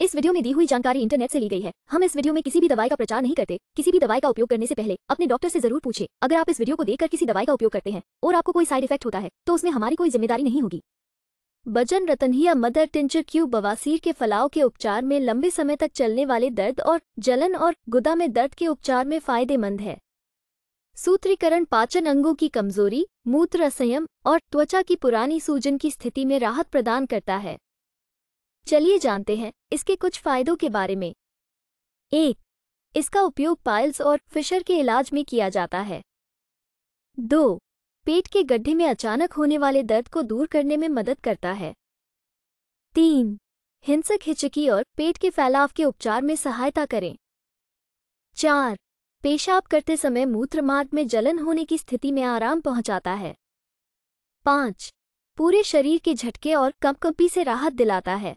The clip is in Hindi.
इस वीडियो में दी हुई जानकारी इंटरनेट से ली गई है हम इस वीडियो में किसी भी दवाई का प्रचार नहीं करते किसी भी दवाई का उपयोग करने से पहले अपने डॉक्टर से जरूर पूछे अगर आप इस वीडियो को देखकर किसी दवाई का उपयोग करते हैं और आपको कोई साइड इफेक्ट होता है तो उसमें हमारी कोई जिम्मेदारी नहीं होगी बजन रतनहिया मदर टिंचर क्यूब बवासीर के फलाव के उपचार में लंबे समय तक चलने वाले दर्द और जलन और गुदा में दर्द के उपचार में फायदेमंद है सूत्रीकरण पाचन अंगों की कमजोरी मूत्र संयम और त्वचा की पुरानी सूजन की स्थिति में राहत प्रदान करता है चलिए जानते हैं इसके कुछ फायदों के बारे में एक इसका उपयोग पाइल्स और फिशर के इलाज में किया जाता है दो पेट के गड्ढे में अचानक होने वाले दर्द को दूर करने में मदद करता है तीन हिंसक हिचकी और पेट के फैलाव के उपचार में सहायता करें चार पेशाब करते समय मूत्र मार्ग में जलन होने की स्थिति में आराम पहुंचाता है पाँच पूरे शरीर के झटके और कंपकंपी से राहत दिलाता है